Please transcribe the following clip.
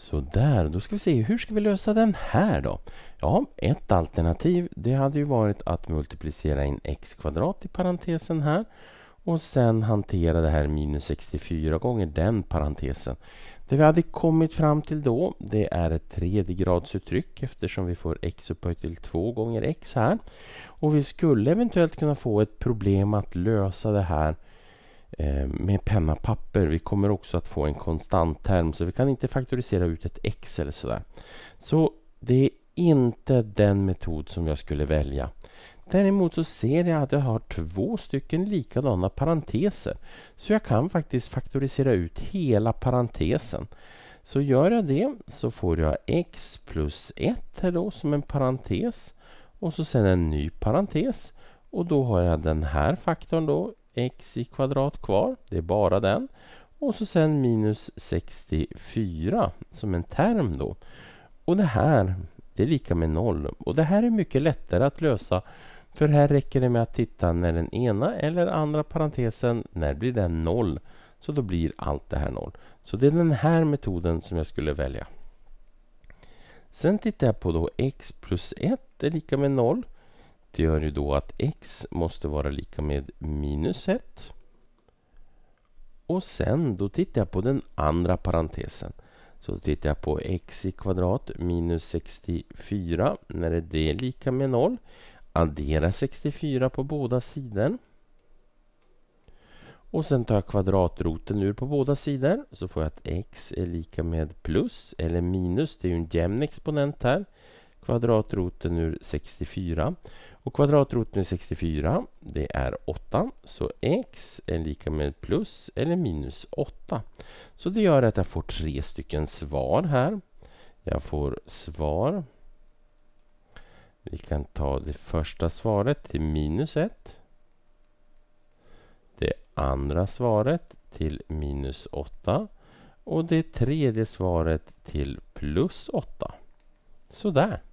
Sådär, då ska vi se hur ska vi lösa den här då? Ja, ett alternativ det hade ju varit att multiplicera in x kvadrat i parentesen här och sen hantera det här minus 64 gånger den parentesen. Det vi hade kommit fram till då det är ett tredjegradsuttryck eftersom vi får x upphöjt till 2 gånger x här. Och vi skulle eventuellt kunna få ett problem att lösa det här Eh, med penna och papper. Vi kommer också att få en konstant term så vi kan inte faktorisera ut ett x eller sådär. Så det är inte den metod som jag skulle välja. Däremot så ser jag att jag har två stycken likadana parenteser. Så jag kan faktiskt faktorisera ut hela parentesen. Så gör jag det så får jag x plus 1 här då som en parentes och så sen en ny parentes och då har jag den här faktorn då x i kvadrat kvar. Det är bara den. Och så sen minus 64 som en term då. Och det här, det är lika med noll. Och det här är mycket lättare att lösa. För här räcker det med att titta när den ena eller andra parentesen, när blir den noll? Så då blir allt det här noll. Så det är den här metoden som jag skulle välja. Sen tittar jag på då x plus 1 är lika med 0. Det gör ju då att x måste vara lika med minus 1. Och sen då tittar jag på den andra parentesen. Så tittar jag på x i kvadrat minus 64. När är det lika med 0? Addera 64 på båda sidor. Och sen tar jag kvadratroten ur på båda sidor. Så får jag att x är lika med plus eller minus. Det är ju en jämn exponent här kvadratroten ur 64. Och kvadratroten ur 64, det är 8. Så x är lika med plus eller minus 8. Så det gör att jag får tre stycken svar här. Jag får svar. Vi kan ta det första svaret till minus 1. Det andra svaret till minus 8. Och det tredje svaret till plus 8. Sådär.